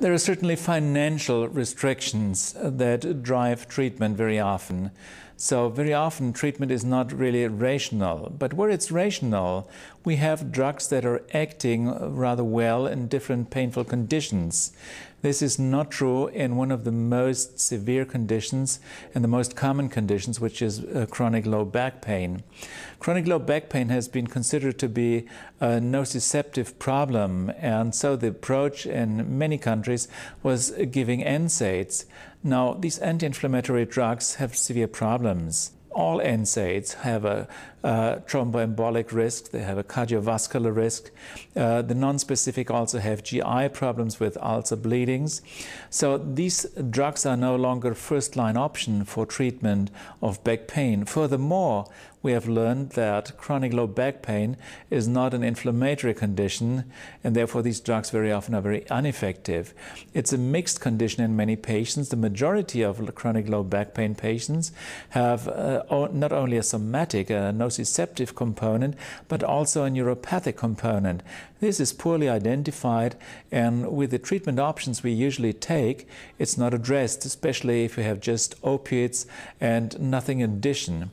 There are certainly financial restrictions that drive treatment very often. So very often treatment is not really rational. But where it's rational, we have drugs that are acting rather well in different painful conditions. This is not true in one of the most severe conditions and the most common conditions, which is uh, chronic low back pain. Chronic low back pain has been considered to be a nociceptive problem, and so the approach in many countries was giving NSAIDs. Now, these anti-inflammatory drugs have severe problems all NSAIDs have a uh, thromboembolic risk, they have a cardiovascular risk. Uh, the non-specific also have GI problems with ulcer bleedings. So these drugs are no longer first-line option for treatment of back pain. Furthermore, we have learned that chronic low back pain is not an inflammatory condition, and therefore these drugs very often are very ineffective. It's a mixed condition in many patients. The majority of chronic low back pain patients have uh, not only a somatic, a nociceptive component, but also a neuropathic component. This is poorly identified, and with the treatment options we usually take, it's not addressed, especially if you have just opiates and nothing in addition.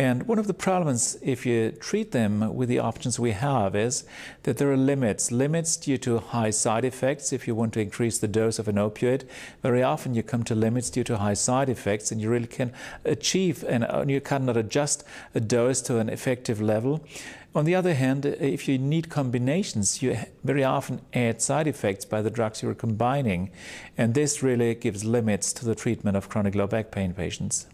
And one of the problems if you treat them with the options we have is that there are limits. Limits due to high side effects if you want to increase the dose of an opioid. Very often you come to limits due to high side effects and you really can achieve and you cannot adjust a dose to an effective level. On the other hand, if you need combinations, you very often add side effects by the drugs you're combining. And this really gives limits to the treatment of chronic low back pain patients.